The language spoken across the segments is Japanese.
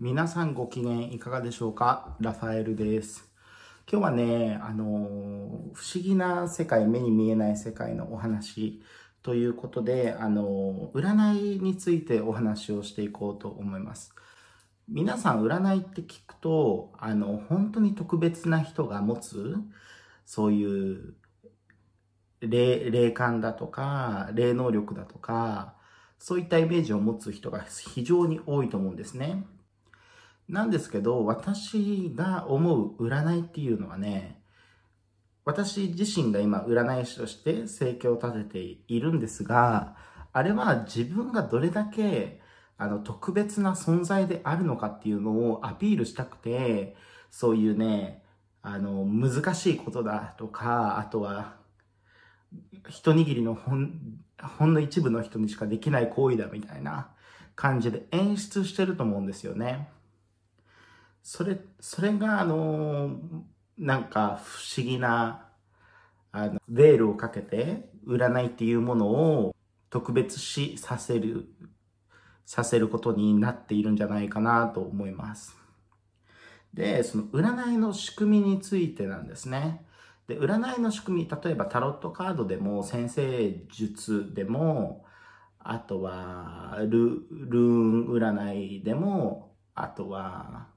皆さんご機嫌いかがでしょうかラファエルです。今日はね、あのー、不思議な世界、目に見えない世界のお話ということで、あのー、占いについてお話をしていこうと思います。皆さん占いって聞くと、あの、本当に特別な人が持つ、そういう霊、霊感だとか、霊能力だとか、そういったイメージを持つ人が非常に多いと思うんですね。なんですけど、私が思う占いっていうのはね、私自身が今占い師として生計を立てているんですが、あれは自分がどれだけあの特別な存在であるのかっていうのをアピールしたくて、そういうね、あの、難しいことだとか、あとは、一握りのほん、ほんの一部の人にしかできない行為だみたいな感じで演出してると思うんですよね。それ、それが、あのなんか不思議な、あの、ベールをかけて、占いっていうものを特別視させる、させることになっているんじゃないかなと思います。で、その占いの仕組みについてなんですね。で、占いの仕組み、例えばタロットカードでも、先生術でも、あとはル、ルーン占いでも、あとは、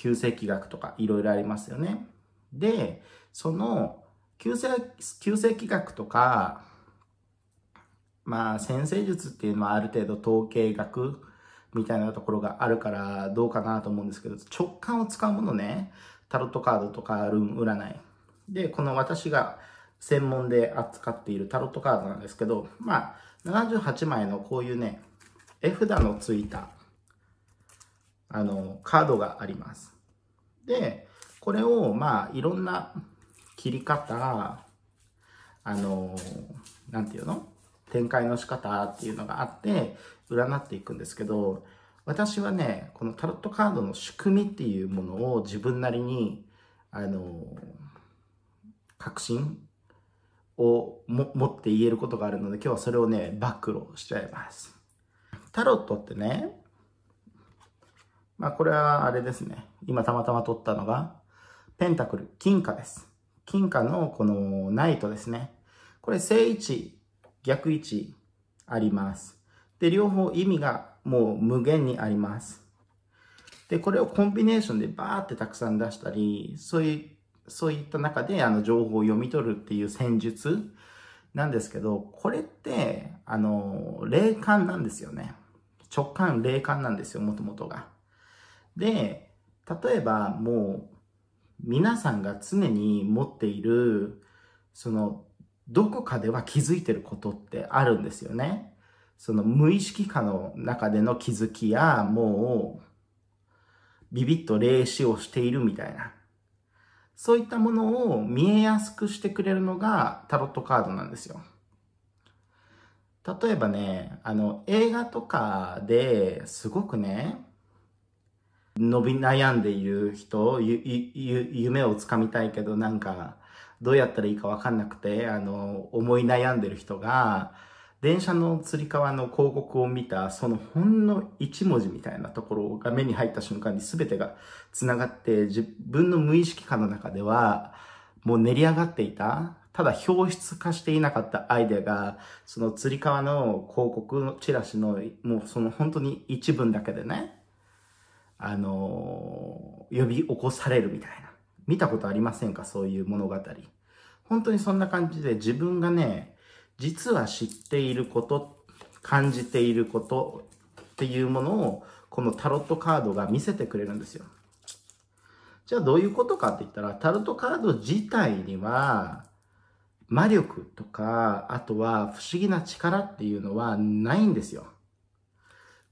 旧世紀学とかいろいろありますよね。で、その旧世、旧世紀学とか、まあ、先生術っていうのはある程度統計学みたいなところがあるからどうかなと思うんですけど、直感を使うものね、タロットカードとかルーン占い。で、この私が専門で扱っているタロットカードなんですけど、まあ、78枚のこういうね、絵札のついたあの、カードがあります。で、これを、まあ、いろんな切り方、あの、なんていうの展開の仕方っていうのがあって、占っていくんですけど、私はね、このタロットカードの仕組みっていうものを自分なりに、あの、確信を持って言えることがあるので、今日はそれをね、暴露しちゃいます。タロットってね、まあこれはあれですね。今たまたま取ったのが、ペンタクル、金貨です。金貨のこのナイトですね。これ正位置、逆位置あります。で、両方意味がもう無限にあります。で、これをコンビネーションでバーってたくさん出したり、そういう、そういった中であの情報を読み取るっていう戦術なんですけど、これって、あの、霊感なんですよね。直感霊感なんですよ、もともとが。で、例えばもう皆さんが常に持っている、その、どこかでは気づいてることってあるんですよね。その無意識化の中での気づきや、もう、ビビッと霊視をしているみたいな。そういったものを見えやすくしてくれるのがタロットカードなんですよ。例えばね、あの、映画とかですごくね、伸び悩んでいる人夢をつかみたいけどなんかどうやったらいいか分かんなくてあの思い悩んでる人が電車のつり革の広告を見たそのほんの一文字みたいなところが目に入った瞬間に全てがつながって自分の無意識化の中ではもう練り上がっていたただ表出化していなかったアイデアが、そのつり革の広告のチラシの、もうその本当に一文だけでね、あのー、呼び起こされるみたいな。見たことありませんかそういう物語。本当にそんな感じで自分がね、実は知っていること、感じていることっていうものを、このタロットカードが見せてくれるんですよ。じゃあどういうことかって言ったら、タロットカード自体には、魔力とか、あとは不思議な力っていうのはないんですよ。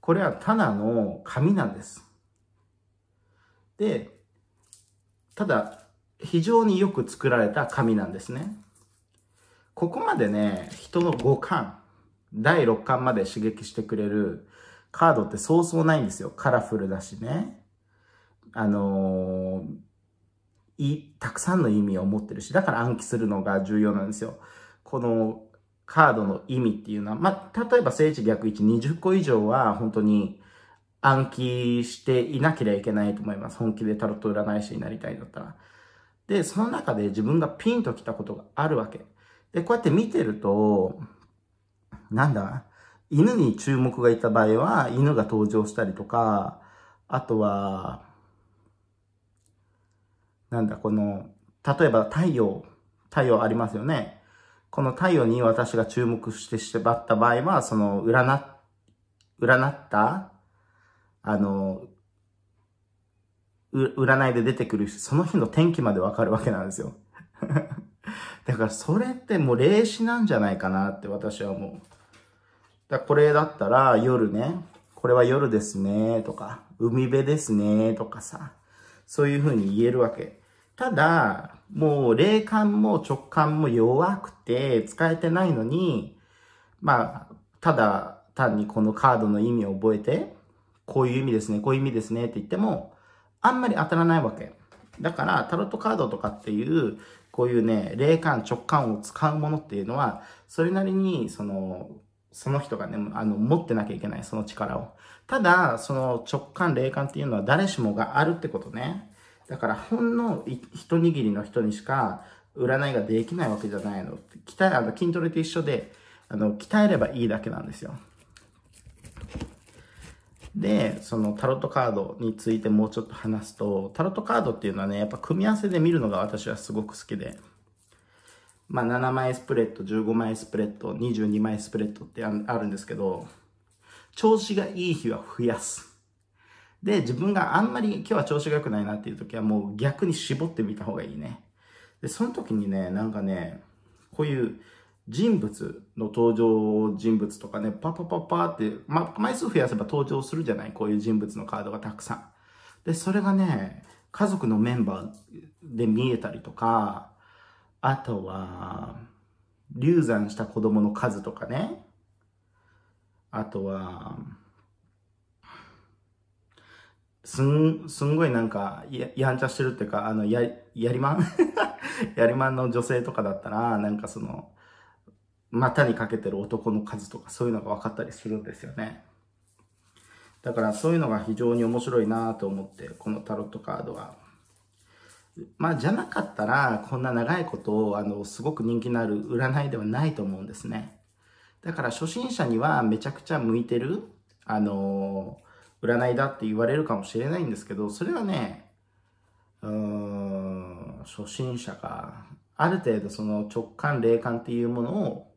これはただの紙なんです。で、ただ、非常によく作られた紙なんですね。ここまでね、人の五感、第六感まで刺激してくれるカードってそうそうないんですよ。カラフルだしね。あのー、い、たくさんの意味を持ってるし、だから暗記するのが重要なんですよ。このカードの意味っていうのは、まあ、例えば聖地逆位置20個以上は本当に暗記していなければいけないと思います。本気でタロット占い師になりたいんだったら。で、その中で自分がピンときたことがあるわけ。で、こうやって見てると、なんだ、犬に注目がいた場合は、犬が登場したりとか、あとは、なんだ、この、例えば太陽、太陽ありますよね。この太陽に私が注目してしまった場合は、その、占、占ったあの、占いで出てくるその日の天気までわかるわけなんですよ。だからそれってもう霊視なんじゃないかなって私は思う。だこれだったら夜ね、これは夜ですねとか、海辺ですねとかさ、そういう風に言えるわけ。ただ、もう霊感も直感も弱くて使えてないのに、まあ、ただ単にこのカードの意味を覚えて、こういう意味ですね、こういう意味ですねって言っても、あんまり当たらないわけ。だから、タロットカードとかっていう、こういうね、霊感、直感を使うものっていうのは、それなりに、その、その人がね、あの、持ってなきゃいけない、その力を。ただ、その直感、霊感っていうのは誰しもがあるってことね。だから、ほんの一握りの人にしか、占いができないわけじゃないの。鍛え、あの、筋トレと一緒で、あの、鍛えればいいだけなんですよ。で、そのタロットカードについてもうちょっと話すと、タロットカードっていうのはね、やっぱ組み合わせで見るのが私はすごく好きで、まあ7枚スプレッド、15枚スプレッド、22枚スプレッドってあるんですけど、調子がいい日は増やす。で、自分があんまり今日は調子が良くないなっていう時はもう逆に絞ってみた方がいいね。で、その時にね、なんかね、こういう人物の登場人物とかね、パパパパって、ま、枚数増やせば登場するじゃないこういう人物のカードがたくさん。で、それがね、家族のメンバーで見えたりとか、あとは、流産した子供の数とかね、あとは、すん、すんごいなんか、や、やんちゃしてるっていうか、あの、や、やりまん やりまんの女性とかだったら、なんかその、股にかけてる男の数とかそういうのが分かったりするんですよね。だからそういうのが非常に面白いなと思って、このタロットカードは。まあ、じゃなかったら、こんな長いことを、あの、すごく人気のある占いではないと思うんですね。だから初心者にはめちゃくちゃ向いてる、あの占いだって言われるかもしれないんですけど、それはね、うーん、初心者が、ある程度その直感、霊感っていうものを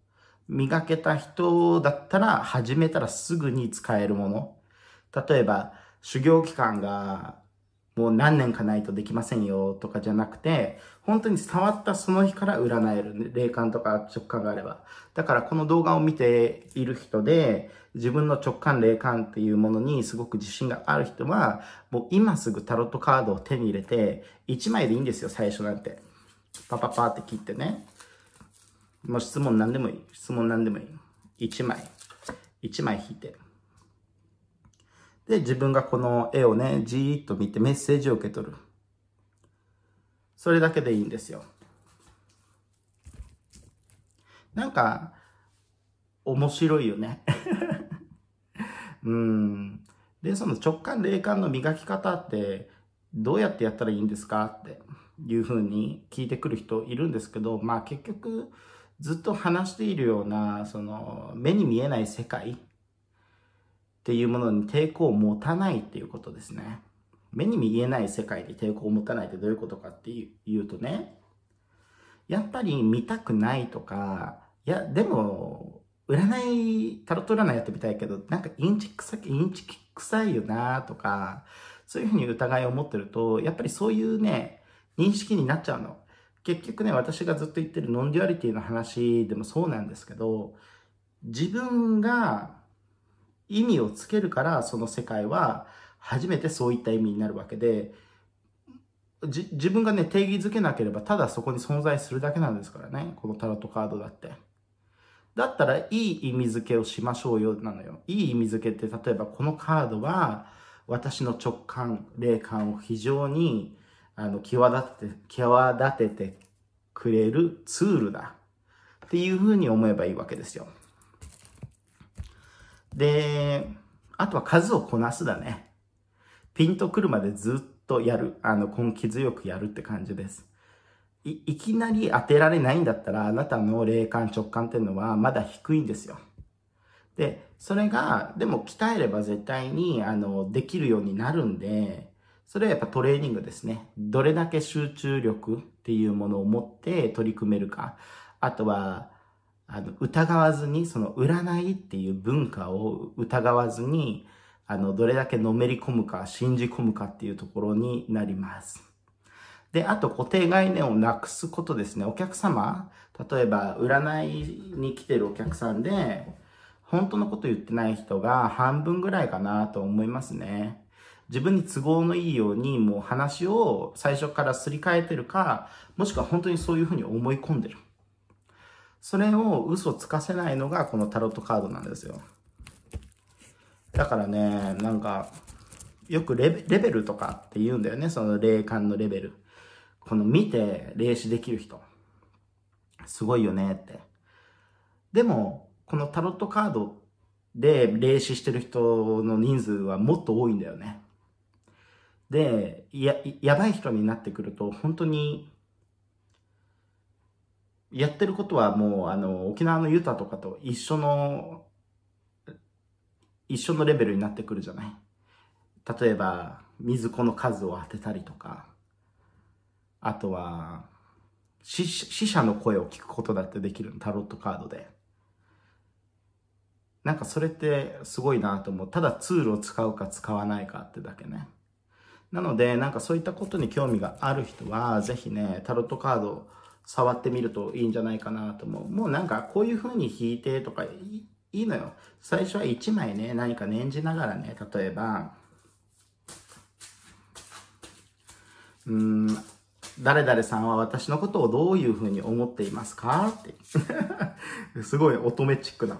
磨けた人だったら始めたらすぐに使えるもの。例えば、修行期間がもう何年かないとできませんよとかじゃなくて、本当に触ったその日から占える、霊感とか直感があれば。だからこの動画を見ている人で、自分の直感霊感っていうものにすごく自信がある人は、もう今すぐタロットカードを手に入れて、1枚でいいんですよ、最初なんて。パパパって切ってね。もう質問何でもいい。質問何でもいい。1枚。1枚引いて。で、自分がこの絵をね、じーっと見てメッセージを受け取る。それだけでいいんですよ。なんか、面白いよね。うん。で、その直感、霊感の磨き方って、どうやってやったらいいんですかっていうふうに聞いてくる人いるんですけど、まあ結局、ずっと話しているような、その、目に見えない世界っていうものに抵抗を持たないっていうことですね。目に見えない世界に抵抗を持たないってどういうことかっていうとね、やっぱり見たくないとか、いや、でも、占い、タロット占いやってみたいけど、なんかインチ臭い、インチ臭いよなとか、そういうふうに疑いを持ってると、やっぱりそういうね、認識になっちゃうの。結局ね、私がずっと言ってるノンデュアリティの話でもそうなんですけど、自分が意味をつけるから、その世界は初めてそういった意味になるわけで、自分がね、定義づけなければ、ただそこに存在するだけなんですからね。このタロットカードだって。だったら、いい意味づけをしましょうよ、なのよ。いい意味づけって、例えばこのカードは、私の直感、霊感を非常にあの、際立てて、際立ててくれるツールだ。っていうふうに思えばいいわけですよ。で、あとは数をこなすだね。ピンとくるまでずっとやる。あの、根気強くやるって感じです。い、いきなり当てられないんだったら、あなたの霊感直感っていうのはまだ低いんですよ。で、それが、でも鍛えれば絶対に、あの、できるようになるんで、それはやっぱトレーニングですね。どれだけ集中力っていうものを持って取り組めるか。あとは、あの、疑わずに、その占いっていう文化を疑わずに、あの、どれだけのめり込むか、信じ込むかっていうところになります。で、あと固定概念をなくすことですね。お客様、例えば占いに来てるお客さんで、本当のこと言ってない人が半分ぐらいかなと思いますね。自分に都合のいいようにもう話を最初からすり替えてるか、もしくは本当にそういうふうに思い込んでる。それを嘘つかせないのがこのタロットカードなんですよ。だからね、なんか、よくレベルとかって言うんだよね、その霊感のレベル。この見て霊視できる人。すごいよねって。でも、このタロットカードで霊視してる人の人数はもっと多いんだよね。でや、やばい人になってくると、本当に、やってることはもう、あの、沖縄のユタとかと一緒の、一緒のレベルになってくるじゃない。例えば、水子の数を当てたりとか、あとは、死者の声を聞くことだってできるタロットカードで。なんかそれってすごいなと思う。ただツールを使うか使わないかってだけね。なので、なんかそういったことに興味がある人は、ぜひね、タロットカードを触ってみるといいんじゃないかなと思う。もうなんかこういう風に弾いてとかいいのよ。最初は1枚ね、何か念じながらね、例えば、うーん、誰々さんは私のことをどういう風に思っていますかって。すごい乙女チックな。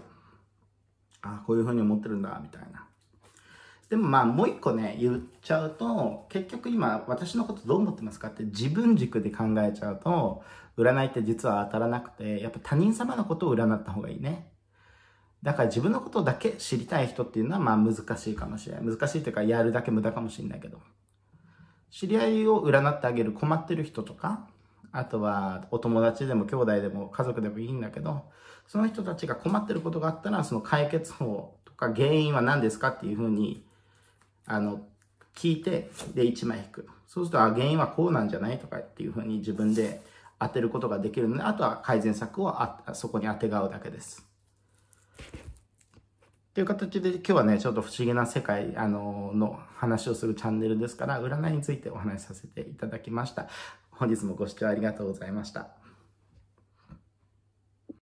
あ、こういう風に思ってるんだ、みたいな。でもまあもう一個ね言っちゃうと結局今私のことどう思ってますかって自分軸で考えちゃうと占いって実は当たらなくてやっぱ他人様のことを占った方がいいね。だから自分のことだけ知りたい人っていうのはまあ難しいかもしれない。難しいというかやるだけ無駄かもしれないけど。知り合いを占ってあげる困ってる人とか、あとはお友達でも兄弟でも家族でもいいんだけど、その人たちが困ってることがあったらその解決法とか原因は何ですかっていうふうにあの、聞いて、で、1枚引く。そうすると、あ、原因はこうなんじゃないとかっていうふうに自分で当てることができるので、あとは改善策をあそこにあてがうだけです。という形で今日はね、ちょっと不思議な世界、あの、の話をするチャンネルですから、占いについてお話しさせていただきました。本日もご視聴ありがとうございました。